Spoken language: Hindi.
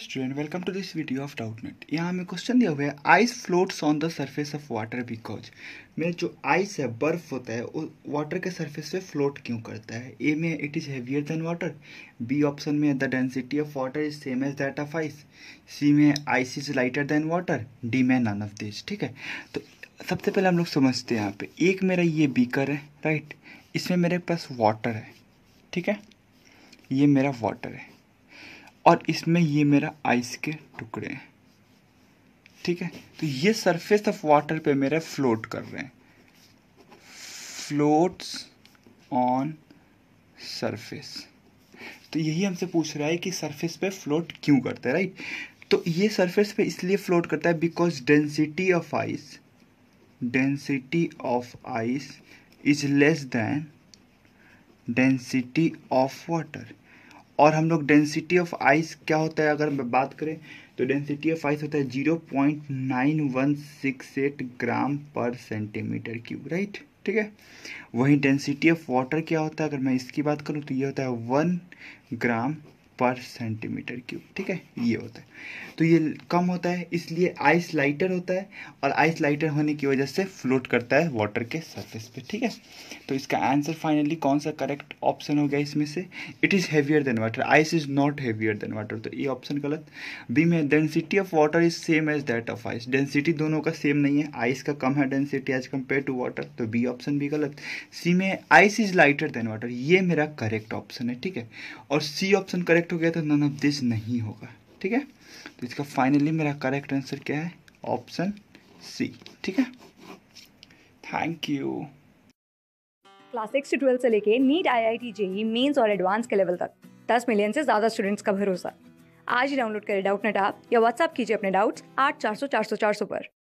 student welcome to this video of Doubtnut यहाँ हमें क्वेश्चन दिया हुआ है ice floats on the surface of water because मेरे जो आइस है बर्फ होता है वो वाटर के सरफेस पे फ्लोट क्यों करता है ए में it is heavier than water B option में the density of water is same as that of ice C में ice is lighter than water D में नन ऑफ दिस ठीक है तो सबसे पहले हम लोग समझते हैं यहाँ पे एक मेरा ये बीकर है राइट इसमें मेरे पास वाटर है ठीक है ये मेरा वाटर है और इसमें ये मेरा आइस के टुकड़े हैं ठीक है तो ये सरफेस ऑफ वाटर पे मेरे फ्लोट कर रहे हैं फ्लोट्स ऑन सरफेस तो यही हमसे पूछ रहा है कि सरफेस पे फ्लोट क्यों करते हैं राइट तो ये सरफेस पे इसलिए फ्लोट करता है because density of ice density of ice is less than density of water और हम लोग डेंसिटी ऑफ आइस क्या होता है अगर बात करें तो डेंसिटी ऑफ आइस होता है zero point nine one six eight gram per centimeter cube right ठीक है वहीं डेंसिटी ऑफ वाटर क्या होता है अगर मैं इसकी बात करूँ तो ये होता है one gram per centimeter cube ठीक है ये होता है तो ये कम होता है इसलिए आइस लाइटर होता है और आइस लाइटर होने की वजह से फ्लोट करता है वाटर के सरफेस पे ठीक है तो इसका आंसर फाइनली कौन सा करेक्ट ऑप्शन हो गया इसमें से it is heavier than water ice is not heavier than water तो ये ऑप्शन गलत बी में density of water is same as that of ice density दोनों का सेम नहीं है आइस का कम है density as compare to water तो बी ऑप्शन भी गलत सी में ice is lighter than water ये मेरा करेक्ट ऑप्शन है ठीक है और सी ऑप्शन करेक्ट करेक्ट हो गया तो नन ऑफ दिस नहीं होगा ठीक है तो इसका फाइनली मेरा करेक्ट आंसर क्या है ऑप्शन सी ठीक है थैंक यू क्लास सिक्स से ट्वेल्थ से लेके NEET I I T JEE mains और एडवांस के लेवल तक दस मिलियन से ज़्यादा स्टूडेंट्स का भरोसा आज ही डाउनलोड करें डाउट नेट आप या व्हाट्सएप कीजिए अपने डाउट्स आठ चार सौ चार सौ चार सौ पर